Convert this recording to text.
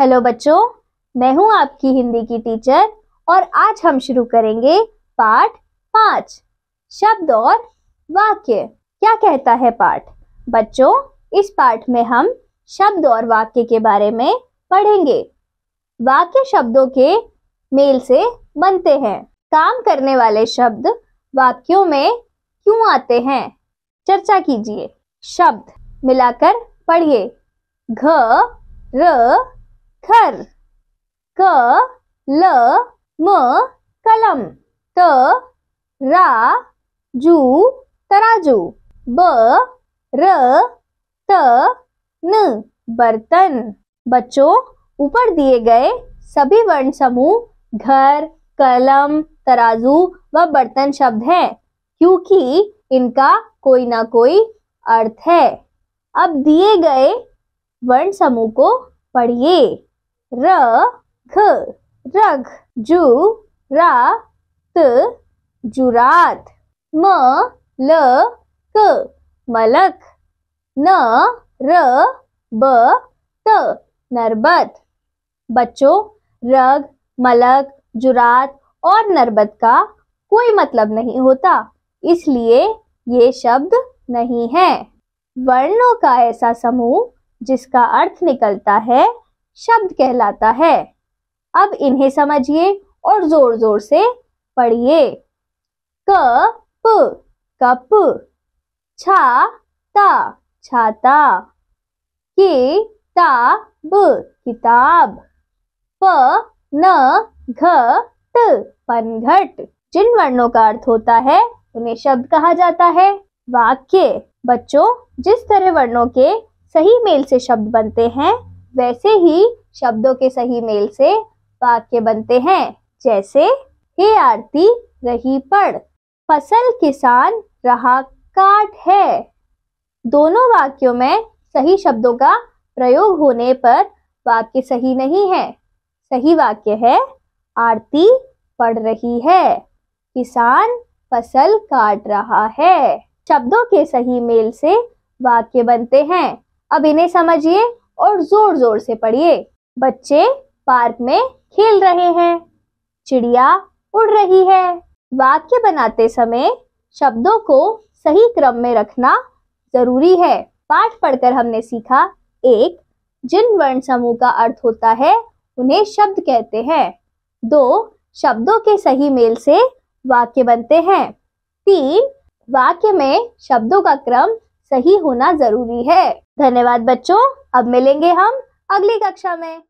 hello बच्चों मैं हूं आपकी हिंदी की टीचर और आज हम शुरू करेंगे पाठ पांच शब्द और वाक्य क्या कहता है पाठ बच्चों इस पाठ में हम शब्द और वाक्य के बारे में पढ़ेंगे वाक्य शब्दों के मेल से बनते हैं काम करने वाले शब्द वाक्यों में क्यों आते हैं चर्चा कीजिए शब्द मिलाकर पढ़िए घ र घर क ल म कलम त रा जू तराजू ब र त न बर्तन बच्चों ऊपर दिए गए सभी वर्ण समूह घर कलम तराजू व बर्तन शब्द हैं क्योंकि इनका कोई ना कोई अर्थ है अब दिए गए वर्ण समूह को पढ़िए र घ रघ जु रा त जुरात म ल क मलक न र ब त नरबत बच्चों रग मलक जुरात और नरबत का कोई मतलब नहीं होता इसलिए ये शब्द नहीं है वर्णों का ऐसा समूह जिसका अर्थ निकलता है शब्द कहलाता है अब इन्हें समझिए और जोर जोर से पढ़िए कप कप छाता छाता किताब किताब प न घट पनघट जिन वर्णों का अर्थ होता है उन्हें शब्द कहा जाता है वाक्य बच्चों जिस तरह वर्णों के सही मेल से शब्द बनते हैं वैसे ही शब्दों के सही मेल से वाक्य बनते हैं जैसे हे आरती रही पढ़ फसल किसान रहा काट है दोनों वाक्यों में सही शब्दों का प्रयोग होने पर वाक्य सही नहीं है सही वाक्य है आरती पढ़ रही है किसान फसल काट रहा है शब्दों के सही मेल से वाक्य बनते हैं अब इन्हें समझिए और जोर जोर से पढ़िए बच्चे पार्क में खेल रहे हैं चिड़िया उड़ रही है वाक्य बनाते समय शब्दों को सही क्रम में रखना जरूरी है पाठ पढ़कर हमने सीखा एक जिन वर्ण समूह का अर्थ होता है उन्हें शब्द कहते हैं दो शब्दों के सही मेल से वाक्य बनते हैं तीन वाक्य में शब्दों का क्रम सही होना जरूरी है धन्यवाद बच्चों अब मिलेंगे हम अगली कक्षा में